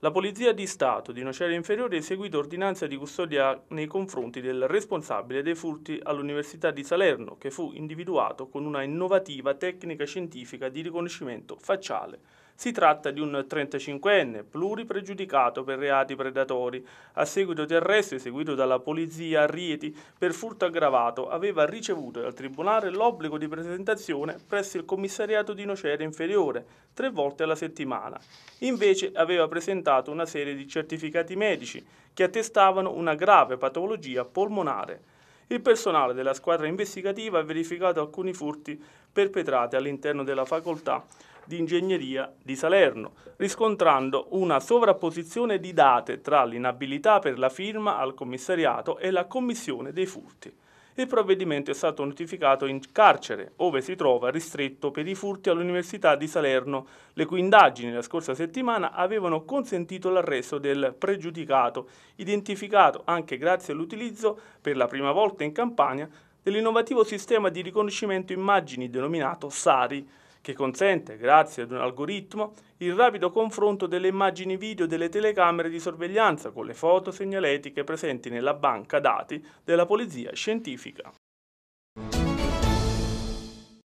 La Polizia di Stato di Nocera Inferiore ha eseguito ordinanza di custodia nei confronti del responsabile dei furti all'Università di Salerno, che fu individuato con una innovativa tecnica scientifica di riconoscimento facciale si tratta di un 35enne pluripregiudicato per reati predatori. A seguito di arresto eseguito dalla polizia a Rieti per furto aggravato, aveva ricevuto dal tribunale l'obbligo di presentazione presso il commissariato di Nocera Inferiore tre volte alla settimana. Invece aveva presentato una serie di certificati medici che attestavano una grave patologia polmonare. Il personale della squadra investigativa ha verificato alcuni furti perpetrati all'interno della facoltà di ingegneria di Salerno, riscontrando una sovrapposizione di date tra l'inabilità per la firma al commissariato e la commissione dei furti. Il provvedimento è stato notificato in carcere, ove si trova ristretto per i furti all'Università di Salerno, le cui indagini la scorsa settimana avevano consentito l'arresto del pregiudicato, identificato anche grazie all'utilizzo, per la prima volta in Campania, dell'innovativo sistema di riconoscimento immagini denominato SARI, che consente, grazie ad un algoritmo, il rapido confronto delle immagini video delle telecamere di sorveglianza con le foto segnaletiche presenti nella banca dati della polizia scientifica.